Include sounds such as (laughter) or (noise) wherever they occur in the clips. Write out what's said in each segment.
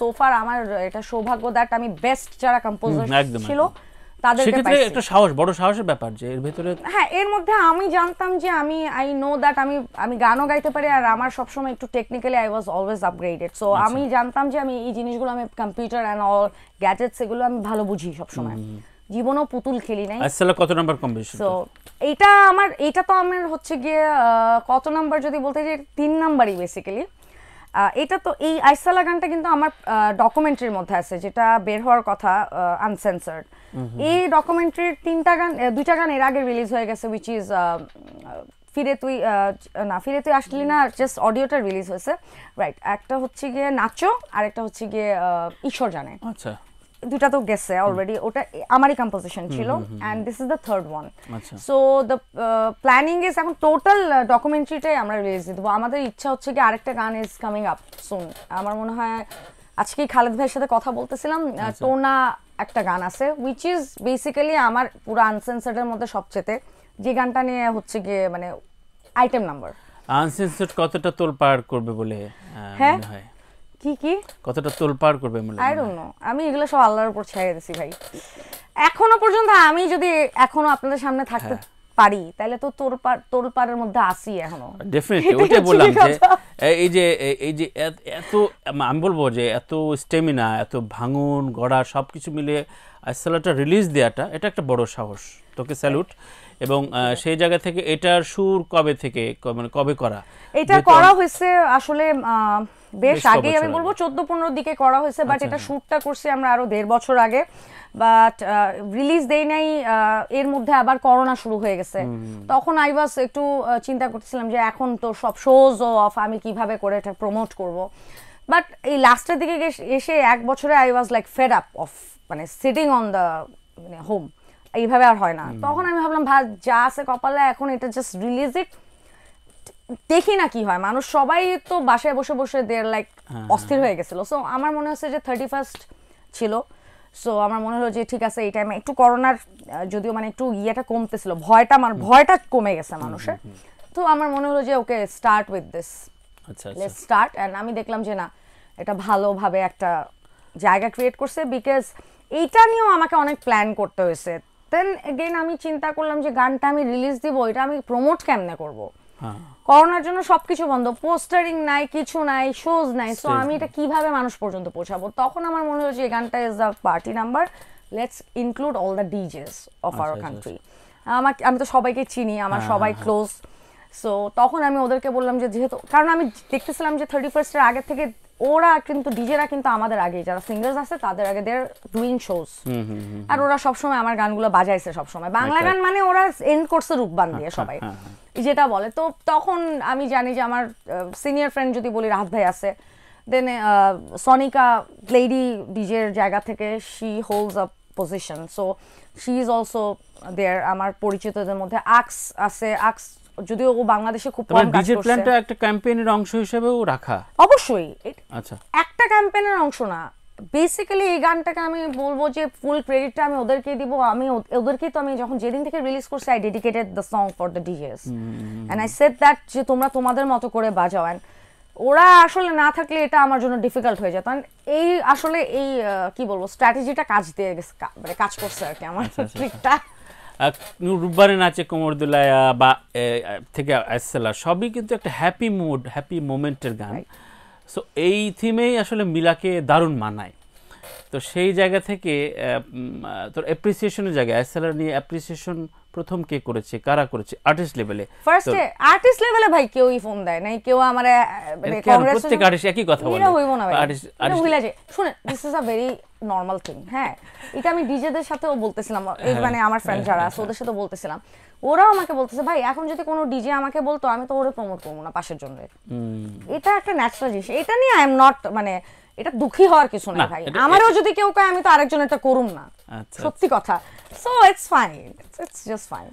সোফার আমার এটা সৌভাগ্য দ্যাট আমি বেস্ট যারা কম্পোজার ছিল তাদেরকে একটা সাহস বড় সাহসের ব্যাপার যে এর ভিতরে হ্যাঁ এর মধ্যে আমি জানতাম যে আমি আই নো দ্যাট আমি আমি গানও গাইতে পারি আর আমার সবসময় একটু technically I was always upgraded so আমি জানতাম যে আমি এই জিনিসগুলো আমি কম্পিউটার অ্যান্ড অল গ্যাজেটস এগুলো আমি ভালো বুঝি সবসময় জীবনও পুতুল খেলি নাই আসলে আচ্ছা, কত নাম্বার কম বেশি এটা আমার এটা তো আমার হচ্ছে গিয়ে কত নাম্বার যদি বলতে যে তিন নাম্বারই বেসিক্যালি এটা তো এই আইসালা গানটা কিন্তু আমার ডকুমেন্টারির মধ্যে আছে যেটা বের হওয়ার কথা আনসেন্সার্ড এই ডকুমেন্টারির তিনটা গান দুইটা গান এর আগে রিলিজ হয়ে গেছে উইচ ইজ ফিরে তুই না ফিরে তুই আসলি না জাস্ট অডিওটা রিলিজ হয়েছে রাইট একটা হচ্ছে গিয়ে নাচো আর একটা হচ্ছে গিয়ে ঈশ্বর জানে আচ্ছা দুটা তো গেছে অলরেডি ওটা আমারই কম্পোজিশন ছিল and this is the third one so the planning is এখন টোটাল ডকুমেন্টারিটাই uh, আমরা রিলিজ দিয়ে দেবো আমাদের ইচ্ছা হচ্ছে কি আরেকটা গান ইজ কামিং আপ সুন আমার মনে হয় আজকে খালেদ ভাইয়ের সাথে কথা বলতেছিলাম আচ্ছা। টোনা একটা গান আছে উইচ ইজ বেসিক্যালি আমার পুরো আনসেন্সার্ডের মধ্যে সবচেয়ে যে গানটা নিয়ে হচ্ছে গিয়ে মানে আইটেম নাম্বার আনসেন্সার্ড কতটা তোল পার করবে বলে হ্যাঁ কতটা তোলপাড় করবে মনে আই ডোন্ট নো আমি সব আল্লাহর উপর ছেড়ে দিছি ভাই এখনো পর্যন্ত আমি যদি এখনো আপনাদের সামনে থাকতে হ্যাঁ। পারি তাহলে তো তোলপাড় তোলপাড়ের মধ্যে আসি এখনো ডেফিনেটলি ওটাই বললাম যে এই যে এই যে এত আমি বলবো যে এত স্টেমিনা এত ভাঙন গড়া সবকিছু মিলে রিলিজ দেওয়াটা এটা একটা বড় সাহস তোকে স্যালুট এবং সেই জায়গা থেকে এটার সুর কবে থেকে মানে কবে করা এটা করা হয়েছে আসলে বেশ আগে আমি বলবো চোদ্দ পনেরো দিকে করা হয়েছে বাট আচ্ছা। এটা শুটটা করছি আমরা আরো দেড় বছর আগে বাট রিলিজ দেই নাই এর মধ্যে আবার করোনা শুরু হয়ে গেছে তখন আই ওয়াজ একটু চিন্তা করতেছিলাম যে এখন তো সব শোজ অফ আমি কিভাবে করে এটা প্রমোট করব বাট এই লাস্টের দিকে এসে এক বছরে I was like fed up of মানে সিটিং অন দ্য মানে হোম এইভাবে আর হয় না তখন আমি ভাবলাম ভাত যা আছে কপালে এখন এটা জাস্ট রিলিজ ইট দেখি না কি হয় মানুষ সবাই তো বাসায় বসে বসে দেড় লাইক হ্যাঁ, অস্থির হ্যাঁ। হয়ে গেছিল সো আমার মনে হচ্ছে যে থার্টি ফার্স্ট ছিল সো আমার মনে হলো যে ঠিক আছে এই টাইমে একটু করোনার যদিও মানে একটু ইয়েটা কমতেছিল ভয়টা আমার ভয়টা কমে গেছে মানুষের তো আমার মনে হলো যে okay start with this let's start and আমি দেখলাম যে না এটা ভালোভাবে একটা জায়গা ক্রিয়েট করছে বিকজ এইটা নিয়েও আমাকে অনেক প্ল্যান করতে হয়েছে দেন এগেইন আমি চিন্তা করলাম যে গানটা আমি রিলিজ দিব এটা আমি প্রমোট কেমনে করব করোনার হ্যাঁ। জন্য সবকিছু বন্ধ পোস্টারিং নাই কিছু নাই শোজ নাই সো আমি এটা কিভাবে মানুষ পর্যন্ত পৌঁছাবো তখন আমার মনে হলো যে এই গানটা is the party number let's include all the DJs of our country আমাকে আমি তো সবাইকে চিনি আমার হ্যাঁ, সবাই ক্লোজ হ্যাঁ, সো তখন আমি ওদেরকে বললাম যে যেহেতু কারণ আমি দেখতেছিলাম যে থার্টি ফার্স্টের আগে থেকে ওরা কিন্তু ডিজেরা কিন্তু আমাদের আগে যারা সিঙ্গার্স আছে তাদের আগে দেয়ার ডুইং শোজ আর ওরা সবসময় আমার গানগুলো বাজাইছে সবসময় বাংলা গান মানে ওরা এন্ড করছে রূপবান দিয়ে আচ্ছা, সবাই হ্যাঁ, হ্যাঁ। যেটা বলে তো তখন আমি জানি যে আমার সিনিয়র ফ্রেন্ড যদি বলি রাহাত ভাই আছে দেন সনিকা লেডি ডিজের জায়গা থেকে she holds up position so she is also there আমার পরিচিতদের মধ্যে আক্স আছে আক্স যদিও ও বাংলাদেশে খুব কম কাজ করছে প্ল্যানটা একটা ক্যাম্পেইনের অংশ হিসেবেও রাখা অবশ্যই আচ্ছা একটা ক্যাম্পেইনের অংশ না বেসিক্যালি এই গানটাকে আমি বলবো যে ফুল ক্রেডিটটা আমি ওদেরকে দিব আমি ওদেরকে তো আমি যখন যেদিন থেকে রিলিজ করছি I dedicated the song for the DJs and I set that যে তোমরা তোমাদের মতো করে বাজাও অ্যান্ড ওরা আসলে না থাকলে এটা আমার জন্য ডিফিকাল্ট হয়ে যেত এই আসলে এই কি বলবো স্ট্র্যাটেজিটা কাজ দিয়ে গেছে মানে কাজ করছে আর কি আমার আচ্ছা, আচ্ছা, আচ্ছা। ঠিকঠাক রূপবারে নাচে কোমর দুলায়া বা থেকে আসসালা সবই কিন্তু একটা হ্যাপি মুড হ্যাপি মোমেন্টের গান সো এই থিমেই আসলে মিলাকে দারুণ মানায় তো সেই জায়গা থেকে তোর অ্যাপ্রিসিয়েশনের জায়গায় এসএলআর নিয়ে অ্যাপ্রিসিয়েশন প্রথম কে করেছে কারা করেছে আর্টিস্ট লেভেলে ফার্স্টে আর্টিস্ট লেভেলে ভাই কেউই ফোন দেয় নাই কেউ আমারে মানে কংগ্রেস প্রত্যেক আর্টিস্ট একই কথা বলে হইব না ভাই আর্টিস্ট মানে আর্টিস্ট শুনেন this is a very normal thing হ্যাঁ এটা আমি ডিজেদের সাথেও বলতেছিলাম এই হ্যাঁ, মানে আমার ফ্রেন্ড হ্যাঁ, যারা আছে আচ্ছা। ওদের সাথেও বলতেছিলাম ওরাও আমাকে বলতেছে ভাই এখন যদি কোনো ডিজে আমাকে বলতো আমি তো ওরে প্রমোট করবো না পাশের জন্য এটা একটা ন্যাচারাল জিনিস এটা নিয়ে আই এম নট মানে এটা দুঃখী হওয়ার কিছু না ভাই আমারও যদি কেউ কয় আমি তো আরেকজন এটা করুম না আচ্ছা, সত্যি আচ্ছা। কথা so it's fine it's just fine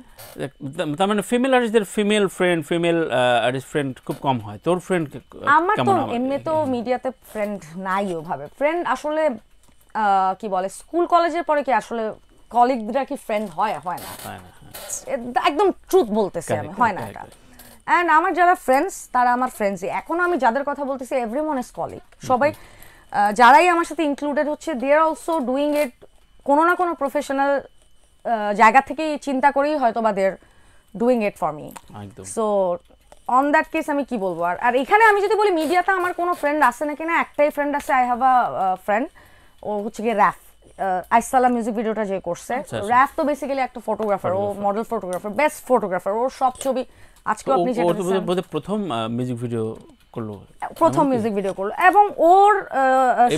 তার মানে ফিমেল আর্টিস্টদের female friend female artist friend খুব কম হয় তোর ফ্রেন্ড আমার তো এমনি তো মিডিয়াতে ফ্রেন্ড নাই ওভাবে ফ্রেন্ড আসলে কি বলে স্কুল কলেজের পরে কি আসলে কলিগরা কি ফ্রেন্ড হয় হয় না একদম ট্রুথ বলতেছি আমি হয় না এটা অ্যান্ড আমার যারা ফ্রেন্ডস তারা আমার ফ্রেন্ডসই এখন আমি যাদের কথা বলতেছি এভরি ওয়ান ইজ কলিগ সবাই যারাই আমার সাথে ইনক্লুডেড হচ্ছে দে আর অলসো ডুইং ইট কোনো না কোনো প্রফেশনাল জায়গা থেকে চিন্তা করেই হয়তো বা they're doing it for me so on that case আমি কি বলবো আর আর এখানে আমি যদি বলি মিডিয়াতে আমার কোনো ফ্রেন্ড আছে নাকি না একটাই ফ্রেন্ড আছে আই হ্যাভ আ ফ্রেন্ড ও হচ্ছে গিয়ে র্যাফ আইসালা মিউজিক ভিডিওটা যে করছে র্যাফ আচ্ছা, আচ্ছা। তো বেসিক্যালি একটা ফটোগ্রাফার ও মডেল ফটোগ্রাফার বেস্ট ফটোগ্রাফার ওর সব ছবি আজকেও আপনি যেটা প্রথম মিউজিক ভিডিও করলো প্রথম মিউজিক ভিডিও করলো এবং ওর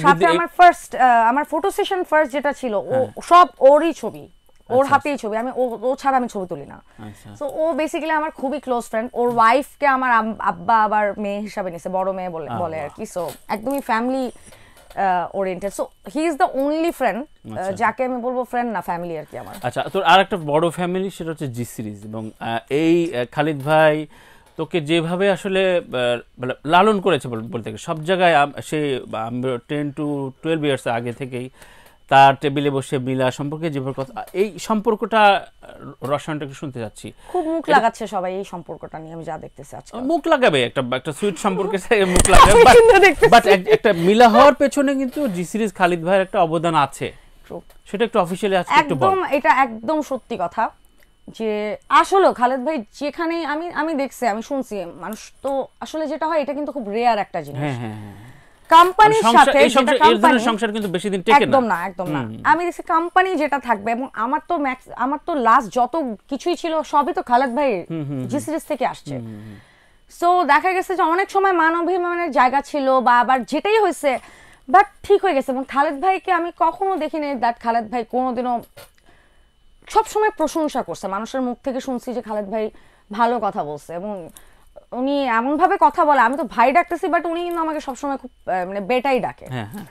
সাথে আমার ফার্স্ট আমার ফটো সেশন ফার্স্ট যেটা ছিল ও হ্যাঁ। সব ওরই ছবি আচ্ছা, ওর আচ্ছা। হাতেই ছবি আমি ও ছাড়া আমি ছবি তুলি না তো আচ্ছা। ও বেসিক্যালি আমার খুবই ক্লোজ ফ্রেন্ড ওর ওয়াইফকে আমার আব্বা আবার মেয়ে হিসাবে নিছে বড় মেয়ে বলে বলে আর কি সো একদমই family oriented so he is the only friend যাকে আমি বলবো ফ্রেন্ড না ফ্যামিলি আর কি আমার আচ্ছা তোর আরেকটা বড় ফ্যামিলি সেটা হচ্ছে জি সিরিজ এবং এই খালিদ ভাই তোকে যেভাবে আসলে মানে লালন করেছে বলতে গেলে সব জায়গায় সে টেন টু টুয়েলভ ইয়ার্স আগে থেকেই তার টেবিলে বসে মিলা সম্পর্কে যেভাবে কথা এই সম্পর্কটা রসায়নটাকে শুনতে যাচ্ছি খুব মুখ লাগাচ্ছে সবাই এই সম্পর্কটা নিয়ে আমি যা দেখতেছি আজকে মুখ লাগাবে একটা একটা সুইট সম্পর্কে মুখ লাগাবে বাট (laughs) একটা মিলা হওয়ার পেছনে কিন্তু জি সিরিজ খালিদ ভাইয়ের একটা অবদান আছে সেটা একটু অফিসিয়ালি আছে একটু একদম এটা একদম সত্যি কথা যে আসলে খালেদ ভাই যেখানেই আমি আমি দেখছি আমি শুনছি মানুষ তো আসলে যেটা হয় এটা কিন্তু খুব রেয়ার একটা জিনিস কোম্পানির হ্যাঁ, হ্যাঁ, হ্যাঁ। সাথে সংসার কিন্তু বেশি দিন টেকে না একদম না একদম না আমি দেখছি কোম্পানি যেটা থাকবে এবং আমার তো ম্যাক্স আমার তো লাস্ট যত কিছুই ছিল সবই তো খালেদ ভাই জি সিরিজ থেকে আসছে সো দেখা গেছে যে অনেক সময় মান অভিমানের জায়গা ছিল বা আবার যেটাই হয়েছে বাট ঠিক হয়ে গেছে এবং খালেদ ভাইকে আমি কখনো দেখিনি দ্যাট খালেদ ভাই কোনোদিনও সবসময় প্রশংসা করছে মানুষের মুখ থেকে শুনছি যে খালেদ ভাই ভালো কথা বলছে এবং উনি এমনভাবে কথা বলে আমি তো ভাই ডাকতেছি বাট উনি কিন্তু আমাকে সবসময় খুব মানে বেটাই ডাকে সো হ্যাঁ, হ্যাঁ।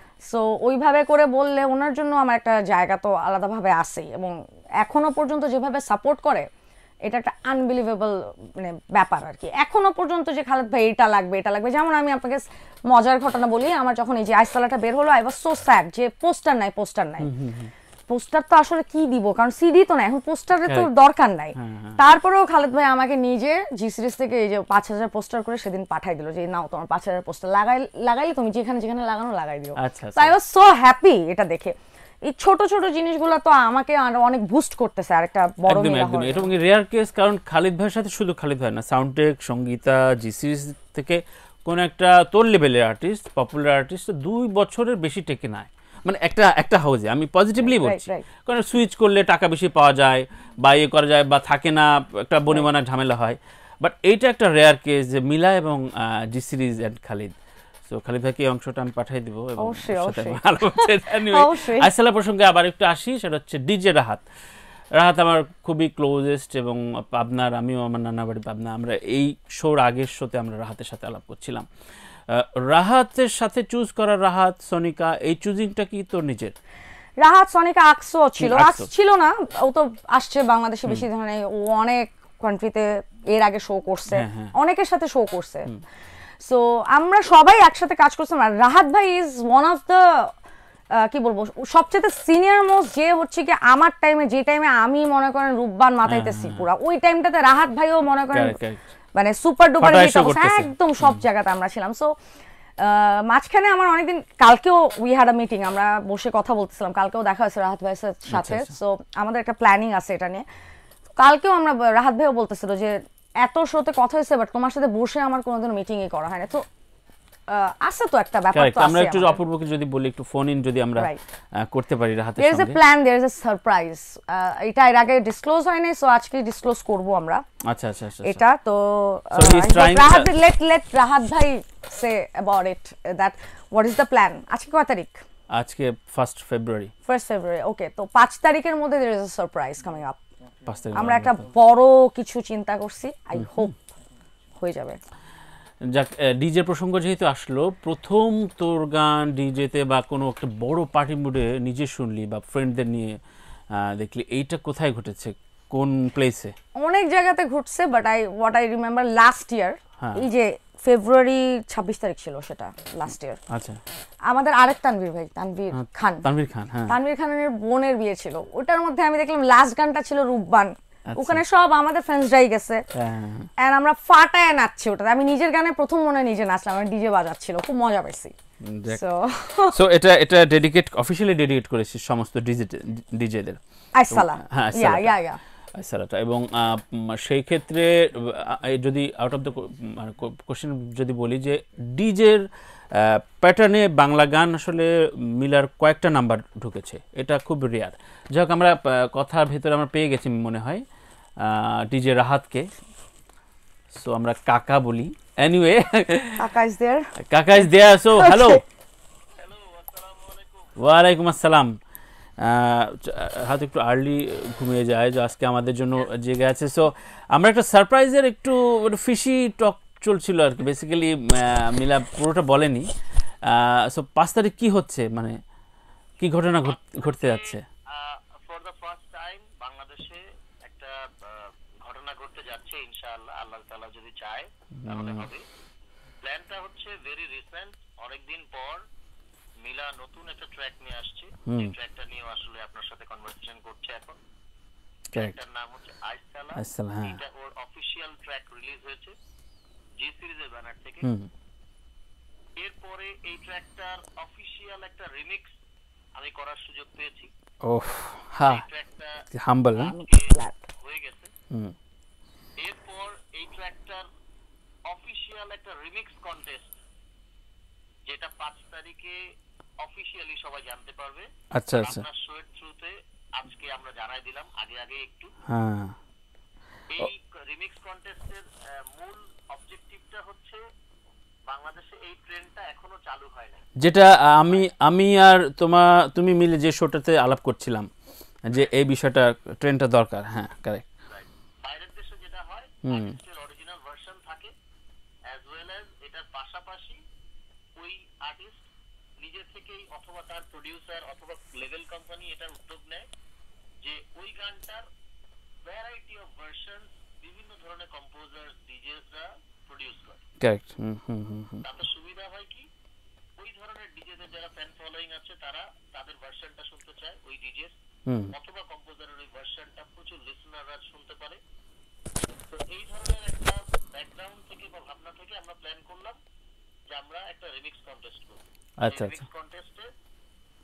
ওইভাবে করে বললে ওনার জন্য আমার একটা জায়গা তো আলাদাভাবে আসেই এবং এখনো পর্যন্ত যেভাবে সাপোর্ট করে এটা একটা আনবিলিভেবল মানে ব্যাপার আর কি এখনো পর্যন্ত যে খালেদ ভাই এটা লাগবে এটা লাগবে যেমন আমি আপনাকে মজার ঘটনা বলি আমার যখন এই যে আইসালাটা বের হলো আই ওয়াজ সো স্যাড যে পোস্টার নাই পোস্টার নাই পোস্টার তো আসলে কি দিব কারণ সিডি তো না এখন পোস্টারে তো হ্যাঁ। দরকার নাই হ্যাঁ, হ্যাঁ। তারপরেও খালেদ ভাই আমাকে নিজে জি সিরিজ থেকে এই যে পাঁচ হাজার পোস্টার করে সেদিন পাঠাই দিল যে নাও তোমার পাঁচ হাজার পোস্টার লাগাই লাগাইলে তুমি যেখানে যেখানে লাগানো লাগাই দিও আই ওয়াজ সো হ্যাপি এটা দেখে এই ছোট ছোট জিনিসগুলো তো আমাকে অনেক বুস্ট করতেছে আর একটা বড় একদম একদম এটা রেয়ার কেস কারণ খালিদ ভাইয়ের সাথে শুধু খালিদ ভাই না সাউন্ডটেক সঙ্গীতা জি সিরিজ থেকে কোন একটা তোর লেভেলের আর্টিস্ট পপুলার আর্টিস্ট দুই বছরের বেশি টেকে নেয় মানে একটা একটা হাউজে আমি পজিটিভলি বলছি কারণ সুইচ করলে টাকা বেশি পাওয়া যায় বা ইয়ে করা যায় বা থাকে না একটা বনিমানা ঝামেলা হয় বাট এইটা একটা রেয়ার কেস যে মিলা এবং জি সিরিজ অ্যান্ড খালিদ তো খালিদ ভাইকে অংশটা আমি পাঠিয়ে দিব এবং আইসালা প্রসঙ্গে আবার একটু আসি সেটা হচ্ছে ডিজে রাহাত রাহাত আমার খুবই ক্লোজেস্ট এবং পাবনার আমিও আমার নানাবাড়ি পাবনা আমরা এই শোর আগের শোতে আমরা রাহাতের সাথে আলাপ করছিলাম রাহাতের সাথে চুজ করা রাহাত সনিকা এই চুজিংটা কি তোর নিজের রাহাত সনিকা আকসো ছিল ছিল না ও তো আসছে বাংলাদেশে বেশি ধরনের অনেক কান্ট্রিতে এর আগে শো করছে হ্যাঁ, হ্যাঁ। অনেকের সাথে শো করছে সো আমরা সবাই একসাথে কাজ করছিলাম আর রাহাত ভাই ইজ ওয়ান অফ দ্য কি বলবো সবচেয়ে সিনিয়র মোস্ট যে হচ্ছে কি আমার টাইমে যে টাইমে আমি মনে করেন রূপবান হ্যাঁ, মাথাইতেছি পুরা ওই টাইমটাতে রাহাত ভাইও মনে করেন মানে সুপার ডুপার হিট অবস্থা একদম সব জায়গাতে আমরা ছিলাম সো মাঝখানে আমার অনেকদিন কালকেও উই হ্যাড আ মিটিং আমরা বসে কথা বলতেছিলাম কালকেও দেখা হয়েছে রাহাত ভাইয়ের সাথে সো আচ্ছা, আচ্ছা। আমাদের একটা প্ল্যানিং আছে এটা নিয়ে কালকেও আমরা রাহাত ভাইও বলতেছিল যে এত শোতে কথা হয়েছে বাট তোমার সাথে বসে আমার কোনোদিন মিটিংই করা হয় না তো আছে তো একটা ব্যাপার তো আছে আমরা একটু অপূর্বকে যদি বলি একটু ফোন ইন যদি আমরা করতে পারি হাতে সঙ্গে there is a plan there is a surprise এটা এর আগে ডিসক্লোজ হয় নাই সো আজকে ডিসক্লোজ করব আমরা আচ্ছা, আচ্ছা আচ্ছা আচ্ছা এটা তো রাহাত লেট লেট রাহাত ভাই say about it that what is the plan আজকে কয় তারিখ আজকে 1 ফেব্রুয়ারি 1 ফেব্রুয়ারি ওকে তো 5 তারিখের মধ্যে there is a surprise coming up আমরা একটা বড় কিছু চিন্তা করছি আই হোপ হয়ে যাবে যাক ডিজে প্রসঙ্গ যেহেতু আসলো প্রথম তোর গান ডিজেতে বা কোনো একটা বড় পার্টি মুডে নিজে শুনলি বা ফ্রেন্ডদের নিয়ে দেখলি এইটা কোথায় ঘটেছে কোন প্লেসে অনেক জায়গাতে ঘটছে but I what I remember last year এই যে ফেব্রুয়ারি ছাব্বিশ তারিখ ছিল সেটা লাস্ট ইয়ার আচ্ছা আমাদের আরেক তানভীর ভাই তানভীর হ্যাঁ, খান তানভীর খান হ্যাঁ। তানভীর খানের বোনের বিয়ে ছিল ওটার মধ্যে আমি দেখলাম লাস্ট গানটা ছিল রূপবান আচ্ছা। ওখানে সব আমাদের ফ্রেন্ডসরাই গেছে এন্ড হ্যাঁ। আমরা ফাটায় নাচছি ওটাতে আমি নিজের গানে প্রথম মনে নিজে নাচলাম আমি মানে ডিজে বাজাচ্ছিল খুব মজা পাইছি সো (laughs) এটা এটা ডেডিকেট অফিশিয়ালি ডেডিকেট করেছি সমস্ত ডিজে ডিজেদের আসসালাম হ্যাঁ ইয়া ইয়া ইয়া আইসালাটা এবং সেই ক্ষেত্রে যদি আউট অফ দ্য কোশ্চেন যদি বলি যে ডিজের প্যাটার্নে বাংলা গান আসলে মিলার কয়েকটা নাম্বার ঢুকেছে এটা খুব রেয়ার যাই হোক আমরা কথার ভেতরে আমরা পেয়ে গেছি মনে হয় ডিজে রাহাতকে সো আমরা কাকা বলি এনিওয়ে কাকা is there there so hello ওয়ালাইকুম আসসালাম হয়তো একটু আর্লি ঘুমিয়ে যায় যে আজকে আমাদের জন্য হ্যাঁ। জেগে আছে সো আমরা একটা সারপ্রাইজের একটু ফিশি টক চলছিল আর কি বেসিক্যালি মিলা পুরোটা বলেনি সো পাঁচ তারিখ কি হচ্ছে মানে কি ঘটনা ঘটতে যাচ্ছে প্ল্যানটা হচ্ছে ভেরি অনেকদিন পর মিলা নতুন একটা ট্র্যাক নিয়ে নিয়ে আসলে আপনার সাথে করছে এখন ট্র্যাকটার নাম হচ্ছে আইসালা হ্যাঁ। এটা ওর অফিসিয়াল ট্র্যাক রিলিজ হয়েছে জি সিরিজের ব্যানার থেকে এরপরে এই ট্র্যাকটার অফিশিয়াল একটা রিমিক্স আমি করার সুযোগ পেয়েছি ওহ হ্যাঁ হাম্বল হয়ে গেছে এরপর এই ট্র্যাকটার অফিসিয়াল একটা রিমিক্স কন্টেস্ট যেটা পাঁচ তারিখে অফিসিয়ালি সবাই জানতে পারবে আচ্ছা আচ্ছা আপনার শো থ্রুতে আজকে আমরা জানাই দিলাম আগে আগে একটু হ্যাঁ রিমিক্স কন্টেস্টের মূল অবজেক্টিভটা হচ্ছে বাংলাদেশে এই ট্রেন্ডটা এখনো চালু হয় যেটা আমি আমি আর তোমার তুমি মিলে যে শোটাতে আলাপ করছিলাম যে এই বিষয়টা ট্রেন্ডটা দরকার হ্যাঁ কারেক্ট বাইরের দেশে যেটা হয় হুম অরিজিনাল ভার্সন থাকে অ্যাজ ওয়েল অ্যাজ এটার পাশাপাশি ওই আর্টিস্ট নিজে থেকেই অথবা তার প্রোডিউসার অথবা লেভেল কোম্পানি এটার উদ্যোগ নেয় যে ওই গানটার ভ্যারাইটি অফ ভার্সন বিভিন্ন ধরনের কম্পোজার ডিজেসরা প্রোডিউস করে কারেক্ট হুম হুম হুম তাতে সুবিধা হয় কি ওই ধরনের ডিজেসের যারা ফ্যান ফলোয়িং আছে তারা তাদের ভার্সনটা শুনতে চায় ওই ডিজেস হুম অথবা কম্পোজারের ওই ভার্সনটা প্রচুর লিসনাররা শুনতে পারে তো এই ধরনের একটা ব্যাকগ্রাউন্ড থেকে বা ভাবনা থেকে আমরা প্ল্যান করলাম যে আমরা একটা রিমিক্স কনটেস্ট করব আচ্ছা আচ্ছা কনটেস্টে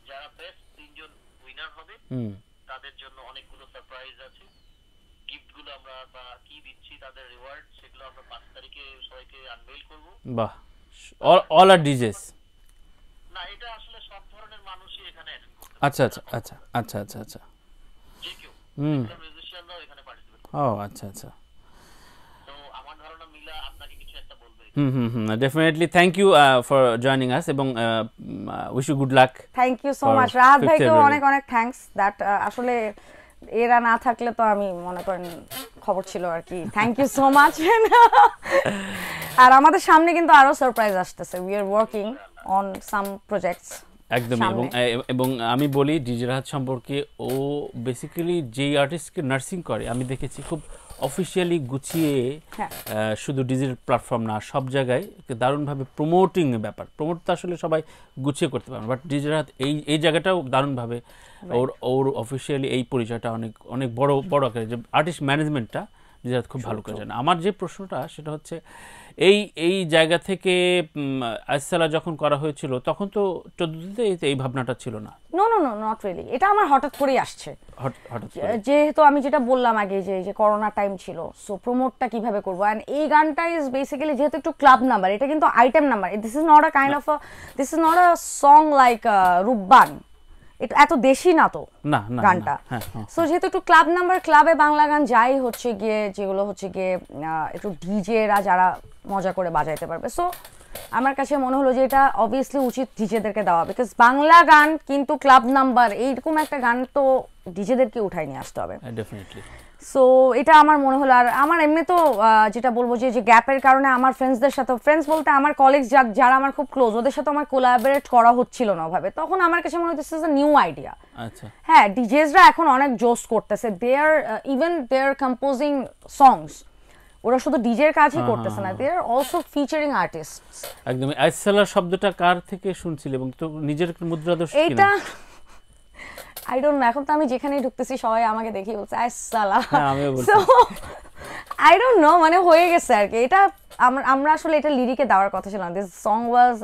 যারা বেস্ট তিনজন উইনার হবে হুম তাদের জন্য অনেকগুলো সারপ্রাইজ আছে গিফটগুলো আমরা বা কি দিচ্ছি তাদের রিওয়ার্ড সেগুলো আমরা 5 তারিখে সবাইকে আনবেল করব বাহ অল আর ডিজেস না এটা আসলে সব ধরনের মানুষই এখানে আচ্ছা আচ্ছা আচ্ছা আচ্ছা আচ্ছা আচ্ছা হুম ও আচ্ছা আচ্ছা এবং অনেক uh, আসলে এরা না থাকলে তো আমি মনে করেন খবর ছিল আর কি থ্যাংক ইউ সো মাচ আর আমাদের সামনে কিন্তু আরো সারপ্রাইজ আসতেছে we are working on some projects একদম এবং এবং আমি বলি ডিজি রাহাত সম্পর্কে ও বেসিক্যালি যেই আর্টিস্টকে নার্সিং করে আমি দেখেছি খুব অফিসিয়ালি গুছিয়ে হ্যাঁ। শুধু ডিজিটাল প্ল্যাটফর্ম না সব জায়গায় দারুণভাবে প্রমোটিং ব্যাপার প্রমোট তো আসলে সবাই গুছিয়ে করতে পারে বাট ডিজিটাল এই এই জায়গাটাও দারুণভাবে ওর ওর অফিসিয়ালি এই পরিচয়টা অনেক অনেক বড় বড় আকারে যে আর্টিস্ট ম্যানেজমেন্টটা দিদাত খুব ভালো করে জানেন আমার যে প্রশ্নটা সেটা হচ্ছে এই এই জায়গা থেকে আসসালা যখন করা হয়েছিল তখন তো চোদ্দতে এই ভাবনাটা ছিল না no no no not really এটা আমার হঠাৎ করেই আসছে যেহেতু আমি যেটা বললাম আগে যে যে করোনা টাইম ছিল সো প্রমোটটা কিভাবে করবো অ্যান্ড এই গানটা ইজ বেসিক্যালি যেহেতু একটু ক্লাব নাম্বার এটা কিন্তু item number this is not a kind of this is not a song like Rupban এত দেশি না তো গানটা সো হ্যাঁ, হ্যাঁ, হ্যাঁ। যেহেতু একটু ক্লাব নাম্বার ক্লাবে বাংলা গান যাই হচ্ছে গিয়ে যেগুলো হচ্ছে গিয়ে একটু ডিজেরা যারা মজা করে বাজাইতে পারবে সো আমার কাছে মনে হলো যে এটা অবভিয়াসলি উচিত ডিজেদেরকে দেওয়া বিকজ বাংলা গান কিন্তু ক্লাব নাম্বার এইরকম একটা গান তো ডিজেদেরকে উঠাই নিয়ে আসতে হবে ডেফিনেটলি সো এটা আমার মনে হলো আর আমার এমনি তো যেটা বলবো যে যে গ্যাপের কারণে আমার ফ্রেন্ডসদের সাথে ফ্রেন্ডস বলতে আমার কলিগস যারা আমার খুব ক্লোজ ওদের সাথে আমার কোলাবরেট করা হচ্ছিল না ওভাবে তখন আমার কাছে মনে হচ্ছে নিউ আইডিয়া আচ্ছা হ্যাঁ ডিজেসরা এখন অনেক জোস করতেছে দে আর ইভেন দে আর কম্পোজিং সংস ওরা শুধু ডিজের কাজই করতেছে না they are also featuring artist একদম আইসেলার শব্দটা কার থেকে শুনছিল এবং তো নিজের মুদ্রাদর্শ এটা আই ডোন্ট না এখন তো আমি যেখানেই ঢুকতেছি সবাই আমাকে দেখি বলছে আসসালাম সো আই ডোন্ট নো মানে হয়ে গেছে আর কি এটা আমরা আসলে এটা লিরিকে দেওয়ার কথা ছিল না this song was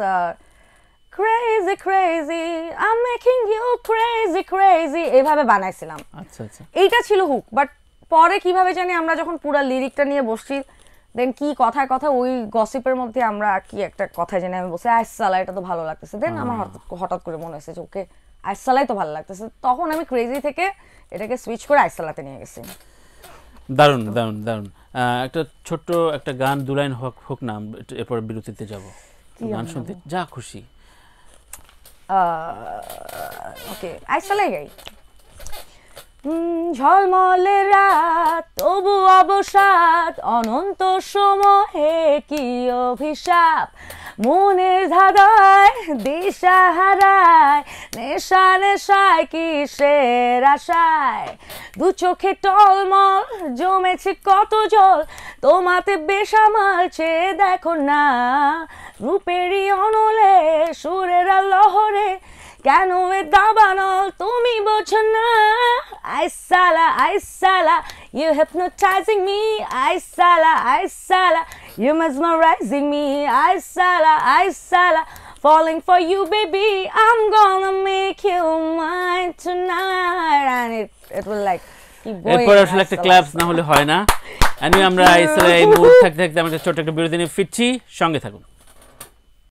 crazy crazy I making you crazy crazy এভাবে বানাইছিলাম আচ্ছা আচ্ছা এইটা ছিল হুক বাট পরে কিভাবে জানি আমরা যখন পুরো লিরিকটা নিয়ে বসছি দেন কি কথায় কথা ওই গসিপের মধ্যে আমরা কি একটা কথা জেনে আমি বলছি আসসালা এটা তো ভালো লাগতেছে দেন আমার হঠাৎ করে মনে হয়েছে যে ওকে আইসালাই তো ভালো লাগতেছে তখন আমি ক্রেজি থেকে এটাকে সুইচ করে আইসালাতে নিয়ে গেছি দারুণ দারুণ দারুণ একটা ছোট্ট একটা গান দুলাইন হোক হোক না এরপর বিরতিতে যাব গান শুনতে যা খুশি ওকে আইসালাই গাই ঝলমলে রাত তবু অবসাদ অনন্ত সময়ে কি অভিশাপ মনের ধারায় দিশা হারায় নেশা নেশায় কিসের আশায় দু চোখে টলমল জমেছে কত জল তোমাতে বেসামাল চেয়ে দেখো না রূপেরই অনলে সুরেরা লহরে কেন এ দাবানল তুমি বোঝো না আইসালা আইসালা You hypnotizing me, I sala, I sala. You mesmerizing me, I sala, I sala. Falling for you, baby. I'm gonna make you mine tonight. And it, it will like keep going. এরপর আসলে একটা clubs না হলে হয় না আমি আমরা আইসলা এই মুহূর্ত থাকতে থাকতে আমাদের ছোট একটা বিরতি নিয়ে ফিরছি সঙ্গে থাকুন